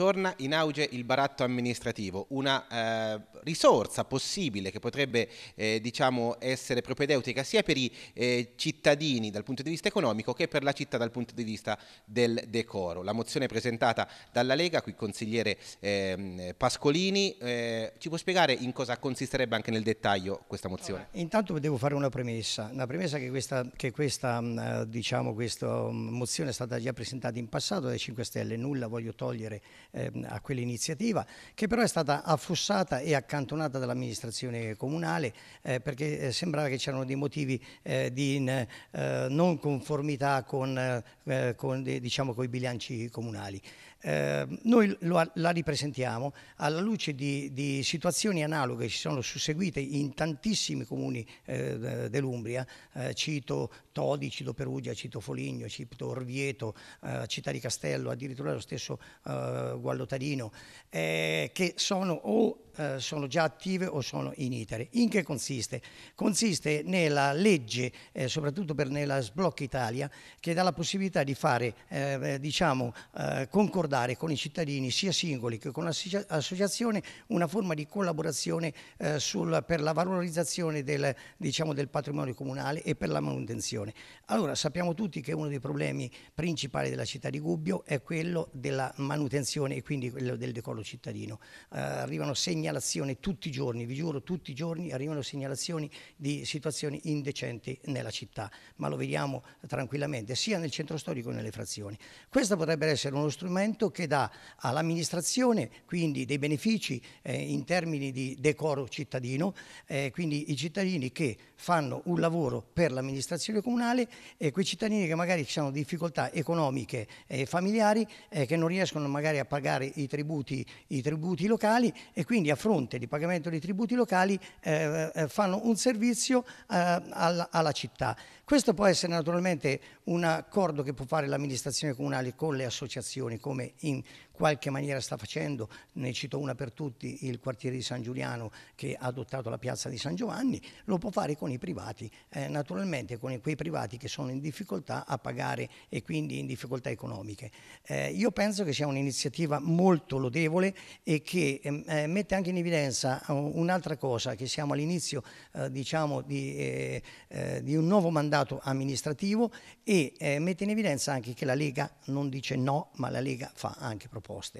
torna in auge il baratto amministrativo, una eh, risorsa possibile che potrebbe eh, diciamo, essere propedeutica sia per i eh, cittadini dal punto di vista economico che per la città dal punto di vista del decoro. La mozione presentata dalla Lega, qui consigliere ehm, Pascolini, eh, ci può spiegare in cosa consisterebbe anche nel dettaglio questa mozione? Allora, intanto devo fare una premessa, una premessa che questa, che questa, mm, eh, diciamo, questa mm, mozione è stata già presentata in passato dai 5 Stelle, nulla voglio togliere ehm, a quell'iniziativa, che però è stata affossata e accantonata dall'amministrazione comunale eh, perché eh, sembrava che c'erano dei motivi eh, di in, eh, non conformità con, eh, con diciamo, i bilanci comunali. Eh, noi lo, la ripresentiamo alla luce di, di, situazioni analoghe che si sono susseguite in tantissimi comuni eh, dell'Umbria, eh, cito Todi, cito Perugia, cito Foligno, cito Orvieto, Città di Castello, addirittura lo stesso Guallotarino, eh, che sono o eh, sono già attive o sono in itere. In che consiste? Consiste nella legge, eh, soprattutto per nella Sblocca Italia, che dà la possibilità di fare, eh, eh diciamo, eh, concordare con i cittadini, sia singoli che con l'associazione, una forma di collaborazione sul, per la valorizzazione del, diciamo, del patrimonio comunale e per la manutenzione. Allora, sappiamo tutti che uno dei problemi principali della città di Gubbio è quello della manutenzione e quindi quello del decoro cittadino. arrivano segnali segnalazione tutti i giorni, vi giuro tutti i giorni arrivano segnalazioni di situazioni indecenti nella città, ma lo vediamo tranquillamente sia nel centro storico che nelle frazioni. Questo potrebbe essere uno strumento che dà all'amministrazione quindi dei benefici eh, in termini di decoro cittadino, eh, quindi i cittadini che fanno un lavoro per l'amministrazione comunale e quei cittadini che magari hanno difficoltà economiche e familiari eh, che non riescono magari a pagare i tributi, i tributi locali e quindi quindi a fronte di pagamento dei tributi locali eh, eh fanno un servizio eh, alla, alla città. Questo può essere naturalmente un accordo che può fare l'amministrazione comunale con le associazioni, come in qualche maniera sta facendo, ne cito una per tutti, il quartiere di San Giuliano che ha adottato la piazza di San Giovanni, lo può fare con i privati, eh, naturalmente con quei privati che sono in difficoltà a pagare e quindi in difficoltà economiche. Eh, io penso che sia un'iniziativa molto lodevole e che ehm, eh, mette anche anche in evidenza uh, un'altra cosa, che siamo all'inizio eh, diciamo, di, eh, eh, di, un nuovo mandato amministrativo e eh, mette in evidenza anche che la Lega non dice no, ma la Lega fa anche proposte.